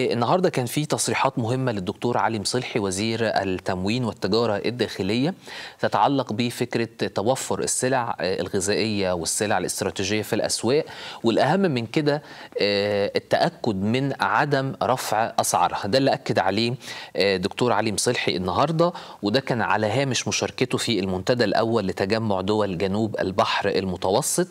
النهارده كان في تصريحات مهمه للدكتور علي مصلحي وزير التموين والتجاره الداخليه تتعلق بفكره توفر السلع آه، الغذائيه والسلع الاستراتيجيه في الاسواق والاهم من كده آه، التاكد من عدم رفع اسعارها ده اللي اكد عليه آه، دكتور علي مصلحي النهارده وده كان على هامش مشاركته في المنتدى الاول لتجمع دول جنوب البحر المتوسط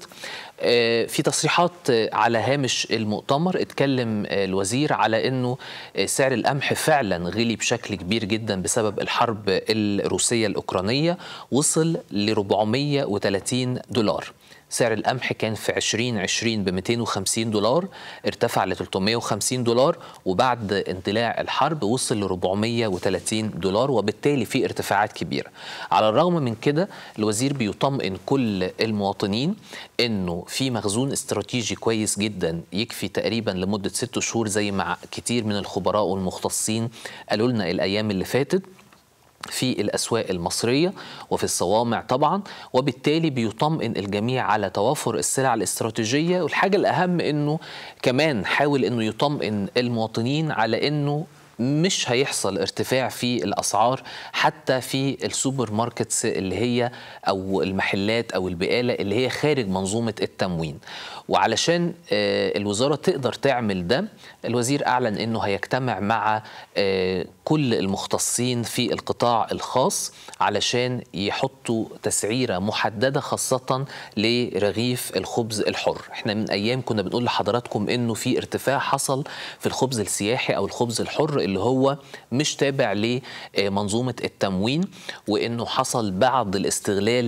في تصريحات على هامش المؤتمر اتكلم الوزير على انه سعر القمح فعلا غلي بشكل كبير جدا بسبب الحرب الروسيه الاوكرانيه وصل ل 430 دولار سعر القمح كان في 2020 ب 250 دولار ارتفع ل 350 دولار وبعد اندلاع الحرب وصل ل 430 دولار وبالتالي في ارتفاعات كبيرة على الرغم من كده الوزير بيطمئن كل المواطنين انه في مخزون استراتيجي كويس جدا يكفي تقريبا لمدة ست شهور زي ما كتير من الخبراء والمختصين قالوا لنا الايام اللي فاتت في الأسواق المصرية وفي الصوامع طبعا وبالتالي بيطمئن الجميع على توافر السلع الاستراتيجية والحاجة الأهم أنه كمان حاول أنه يطمئن المواطنين على أنه مش هيحصل ارتفاع في الاسعار حتى في السوبر ماركتس اللي هي او المحلات او البقاله اللي هي خارج منظومه التموين وعلشان آه، الوزاره تقدر تعمل ده الوزير اعلن انه هيجتمع مع آه، كل المختصين في القطاع الخاص علشان يحطوا تسعيره محدده خاصه لرغيف الخبز الحر احنا من ايام كنا بنقول لحضراتكم انه في ارتفاع حصل في الخبز السياحي او الخبز الحر اللي هو مش تابع لمنظومه التموين وانه حصل بعض الاستغلال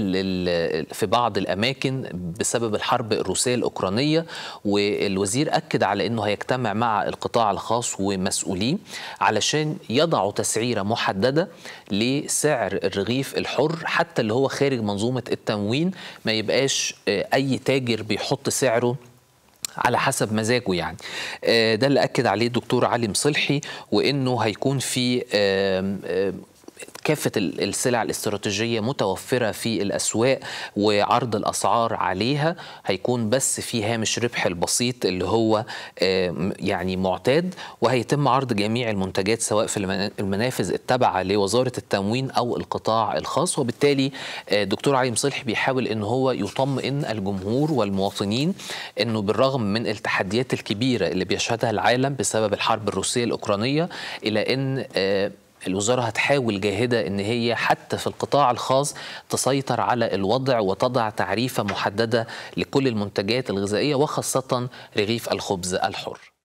في بعض الاماكن بسبب الحرب الروسيه الاوكرانيه والوزير اكد على انه هيجتمع مع القطاع الخاص ومسؤوليه علشان يضع يضعوا تسعيره محدده لسعر الرغيف الحر حتى اللي هو خارج منظومه التموين ما يبقاش آه، اي تاجر بيحط سعره على حسب مزاجه يعني آه، ده اللي اكد عليه الدكتور علي مصلحي وانه هيكون في كافه السلع الاستراتيجيه متوفره في الاسواق وعرض الاسعار عليها هيكون بس في هامش ربح البسيط اللي هو يعني معتاد وهيتم عرض جميع المنتجات سواء في المنافذ التابعه لوزاره التموين او القطاع الخاص وبالتالي آه، دكتور علي مصلح بيحاول ان هو يطمئن الجمهور والمواطنين انه بالرغم من التحديات الكبيره اللي بيشهدها العالم بسبب الحرب الروسيه الاوكرانيه الى ان آه، الوزارة هتحاول جاهدة أن هي حتى في القطاع الخاص تسيطر على الوضع وتضع تعريفة محددة لكل المنتجات الغذائية وخاصة رغيف الخبز الحر